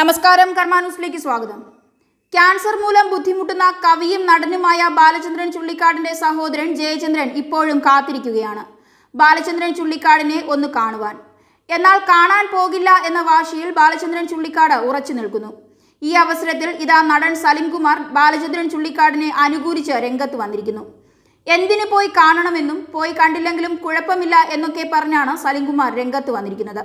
നമസ്കാരം കർമാന്യൂസിലേക്ക് സ്വാഗതം ക്യാൻസർ മൂലം ബുദ്ധിമുട്ടുന്ന കവിയും നടനുമായ ബാലചന്ദ്രൻ ചുള്ളിക്കാടിന്റെ സഹോദരൻ ജയചന്ദ്രൻ ഇപ്പോഴും കാത്തിരിക്കുകയാണ് ബാലചന്ദ്രൻ ചുള്ളിക്കാടിനെ ഒന്ന് കാണുവാൻ എന്നാൽ കാണാൻ പോകില്ല എന്ന വാശിയിൽ ബാലചന്ദ്രൻ ചുള്ളിക്കാട് ഉറച്ചു നിൽക്കുന്നു ഈ അവസരത്തിൽ ഇതാ നടൻ സലിംകുമാർ ബാലചന്ദ്രൻ ചുള്ളിക്കാടിനെ അനുകൂലിച്ച് രംഗത്ത് വന്നിരിക്കുന്നു എന്തിനു പോയി കാണണമെന്നും പോയി കണ്ടില്ലെങ്കിലും കുഴപ്പമില്ല എന്നൊക്കെ പറഞ്ഞാണ് സലിംകുമാർ രംഗത്ത് വന്നിരിക്കുന്നത്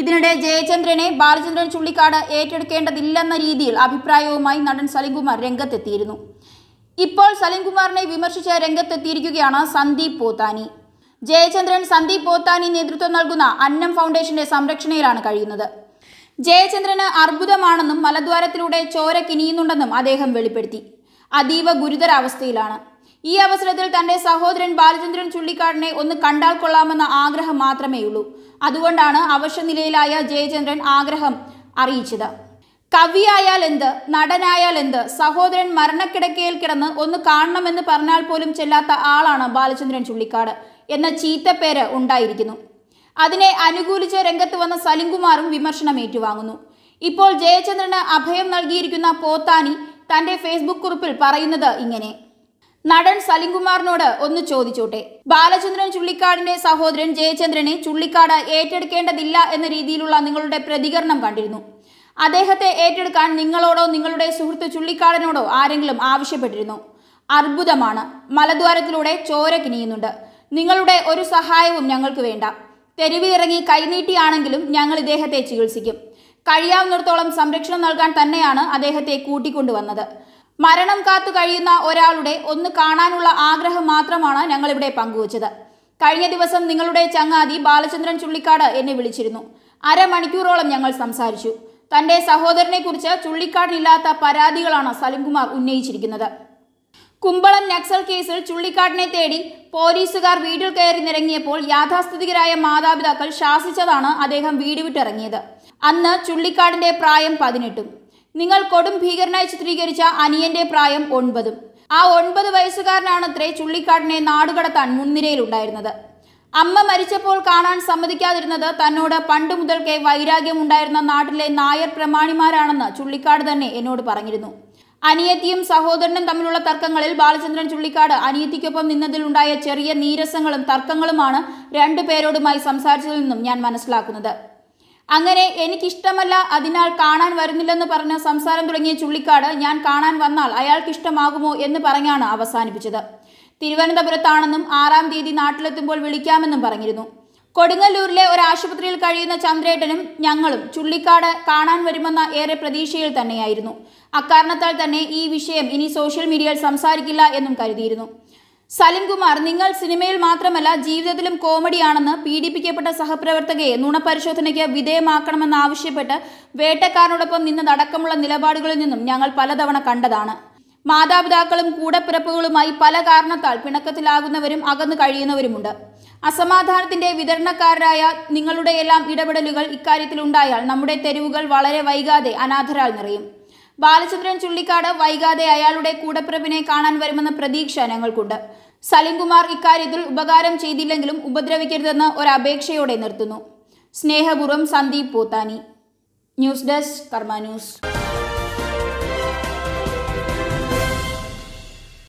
ഇതിനിടെ ജയചന്ദ്രനെ ബാലചന്ദ്രൻ ചുള്ളിക്കാട് ഏറ്റെടുക്കേണ്ടതില്ലെന്ന രീതിയിൽ അഭിപ്രായവുമായി നടൻ സലിംകുമാർ രംഗത്തെത്തിയിരുന്നു ഇപ്പോൾ സലിംകുമാറിനെ വിമർശിച്ച രംഗത്തെത്തിയിരിക്കുകയാണ് സന്ദീപ് പോത്താനി ജയചന്ദ്രൻ സന്ദീപ് പോത്താനി നേതൃത്വം നൽകുന്ന അന്നം ഫൗണ്ടേഷന്റെ സംരക്ഷണയിലാണ് കഴിയുന്നത് ജയചന്ദ്രന് അർബുദമാണെന്നും മലദ്വാരത്തിലൂടെ ചോര കിനിയുന്നുണ്ടെന്നും അദ്ദേഹം വെളിപ്പെടുത്തി അതീവ ഗുരുതരാവസ്ഥയിലാണ് ഈ അവസരത്തിൽ തന്റെ സഹോദരൻ ബാലചന്ദ്രൻ ചുള്ളിക്കാടിനെ ഒന്ന് കണ്ടാൽ കൊള്ളാമെന്ന ആഗ്രഹം മാത്രമേയുള്ളൂ അതുകൊണ്ടാണ് അവശനിലയിലായ ജയചന്ദ്രൻ ആഗ്രഹം അറിയിച്ചത് കവിയായാൽ എന്ത് നടനായാൽ എന്ത് സഹോദരൻ മരണക്കിടക്കയിൽ കിടന്ന് ഒന്ന് കാണണമെന്ന് പറഞ്ഞാൽ പോലും ചെല്ലാത്ത ആളാണ് ബാലചന്ദ്രൻ ചുള്ളിക്കാട് എന്ന ചീത്തപ്പേര് ഉണ്ടായിരിക്കുന്നു അതിനെ അനുകൂലിച്ച് രംഗത്ത് വന്ന സലിംകുമാറും വിമർശനം ഏറ്റുവാങ്ങുന്നു ഇപ്പോൾ ജയചന്ദ്രന് അഭയം നൽകിയിരിക്കുന്ന പോത്താനി തന്റെ ഫേസ്ബുക്ക് കുറിപ്പിൽ പറയുന്നത് ഇങ്ങനെ നടൻ സലിംകുമാറിനോട് ഒന്ന് ചോദിച്ചോട്ടെ ബാലചന്ദ്രൻ ചുള്ളിക്കാടിന്റെ സഹോദരൻ ജയചന്ദ്രനെ ചുള്ളിക്കാട് ഏറ്റെടുക്കേണ്ടതില്ല എന്ന രീതിയിലുള്ള നിങ്ങളുടെ പ്രതികരണം കണ്ടിരുന്നു അദ്ദേഹത്തെ ഏറ്റെടുക്കാൻ നിങ്ങളോടോ നിങ്ങളുടെ സുഹൃത്ത് ചുള്ളിക്കാടനോടോ ആരെങ്കിലും ആവശ്യപ്പെട്ടിരുന്നു അർബുദമാണ് മലദ്വാരത്തിലൂടെ ചോര കിനിയുന്നുണ്ട് നിങ്ങളുടെ ഒരു സഹായവും ഞങ്ങൾക്ക് വേണ്ട തെരുവിലിറങ്ങി കൈനീട്ടിയാണെങ്കിലും ഞങ്ങൾ ഇദ്ദേഹത്തെ ചികിത്സിക്കും കഴിയാവുന്നിടത്തോളം സംരക്ഷണം നൽകാൻ തന്നെയാണ് അദ്ദേഹത്തെ കൂട്ടിക്കൊണ്ടുവന്നത് മരണം കാത്തു കഴിയുന്ന ഒരാളുടെ ഒന്ന് കാണാനുള്ള ആഗ്രഹം മാത്രമാണ് ഞങ്ങളിവിടെ പങ്കുവച്ചത് കഴിഞ്ഞ ദിവസം നിങ്ങളുടെ ചങ്ങാതി ബാലചന്ദ്രൻ ചുള്ളിക്കാട് എന്നെ വിളിച്ചിരുന്നു അരമണിക്കൂറോളം ഞങ്ങൾ സംസാരിച്ചു തന്റെ സഹോദരനെക്കുറിച്ച് ചുള്ളിക്കാടിനില്ലാത്ത പരാതികളാണ് സലിംകുമാർ ഉന്നയിച്ചിരിക്കുന്നത് കുമ്പളം നക്സൽ കേസിൽ ചുള്ളിക്കാടിനെ തേടി പോലീസുകാർ വീട്ടിൽ കയറി നിരങ്ങിയപ്പോൾ യാഥാസ്ഥിതികരായ മാതാപിതാക്കൾ ശാസിച്ചതാണ് അദ്ദേഹം വീട് വിട്ടിറങ്ങിയത് അന്ന് ചുള്ളിക്കാടിന്റെ പ്രായം പതിനെട്ടും നിങ്ങൾ കൊടും ഭീകരനായി ചിത്രീകരിച്ച അനിയന്റെ പ്രായം ഒൻപതും ആ ഒൻപത് വയസ്സുകാരനാണ് ചുള്ളിക്കാടിനെ നാടുകടത്താൻ മുൻനിരയിലുണ്ടായിരുന്നത് അമ്മ മരിച്ചപ്പോൾ കാണാൻ സമ്മതിക്കാതിരുന്നത് തന്നോട് പണ്ട് മുതൽക്കേ വൈരാഗ്യമുണ്ടായിരുന്ന നാട്ടിലെ നായർ പ്രമാണിമാരാണെന്ന് ചുള്ളിക്കാട് തന്നെ എന്നോട് പറഞ്ഞിരുന്നു അനിയത്തിയും സഹോദരനും തമ്മിലുള്ള തർക്കങ്ങളിൽ ബാലചന്ദ്രൻ ചുള്ളിക്കാട് അനിയത്തിക്കൊപ്പം നിന്നതിലുണ്ടായ ചെറിയ നീരസങ്ങളും തർക്കങ്ങളുമാണ് രണ്ടു പേരോടുമായി സംസാരിച്ചതിൽ നിന്നും ഞാൻ മനസ്സിലാക്കുന്നത് അങ്ങനെ എനിക്കിഷ്ടമല്ല അതിനാൽ കാണാൻ വരുന്നില്ലെന്ന് പറഞ്ഞ് സംസാരം തുടങ്ങിയ ചുള്ളിക്കാട് ഞാൻ കാണാൻ വന്നാൽ അയാൾക്ക് ഇഷ്ടമാകുമോ എന്ന് പറഞ്ഞാണ് അവസാനിപ്പിച്ചത് തിരുവനന്തപുരത്താണെന്നും ആറാം തീയതി നാട്ടിലെത്തുമ്പോൾ വിളിക്കാമെന്നും പറഞ്ഞിരുന്നു കൊടുങ്ങല്ലൂരിലെ ഒരു ആശുപത്രിയിൽ കഴിയുന്ന ചന്ദ്രേട്ടനും ഞങ്ങളും ചുള്ളിക്കാട് കാണാൻ വരുമെന്ന ഏറെ പ്രതീക്ഷയിൽ തന്നെയായിരുന്നു അക്കാരണത്താൽ തന്നെ ഈ വിഷയം ഇനി സോഷ്യൽ മീഡിയയിൽ സംസാരിക്കില്ല എന്നും കരുതിയിരുന്നു സലിംകുമാർ നിങ്ങൾ സിനിമയിൽ മാത്രമല്ല ജീവിതത്തിലും കോമഡിയാണെന്ന് പീഡിപ്പിക്കപ്പെട്ട സഹപ്രവർത്തകയെ നുണപരിശോധനയ്ക്ക് വിധേയമാക്കണമെന്നാവശ്യപ്പെട്ട് വേട്ടക്കാരനോടൊപ്പം നിന്നതടക്കമുള്ള നിലപാടുകളിൽ നിന്നും ഞങ്ങൾ പലതവണ കണ്ടതാണ് മാതാപിതാക്കളും കൂടപ്പിറപ്പുകളുമായി പല കാരണത്താൽ പിണക്കത്തിലാകുന്നവരും അകന്നു കഴിയുന്നവരുമുണ്ട് അസമാധാനത്തിന്റെ വിതരണക്കാരായ നിങ്ങളുടെയെല്ലാം ഇടപെടലുകൾ ഇക്കാര്യത്തിൽ ഉണ്ടായാൽ നമ്മുടെ തെരുവുകൾ വളരെ വൈകാതെ അനാഥരാൽ നിറയും ബാലചന്ദ്രൻ ചുള്ളിക്കാട് വൈകാതെ അയാളുടെ കൂടപ്പിറപ്പിനെ കാണാൻ വരുമെന്ന പ്രതീക്ഷ ഞങ്ങൾക്കുണ്ട് സലീംകുമാർ ഇക്കാര്യത്തിൽ ഉപകാരം ചെയ്തില്ലെങ്കിലും ഉപദ്രവിക്കരുതെന്ന് ഒരപേക്ഷയോടെ നിർത്തുന്നു സ്നേഹപൂർവ്വം Sandeep Pothani news desk Karma news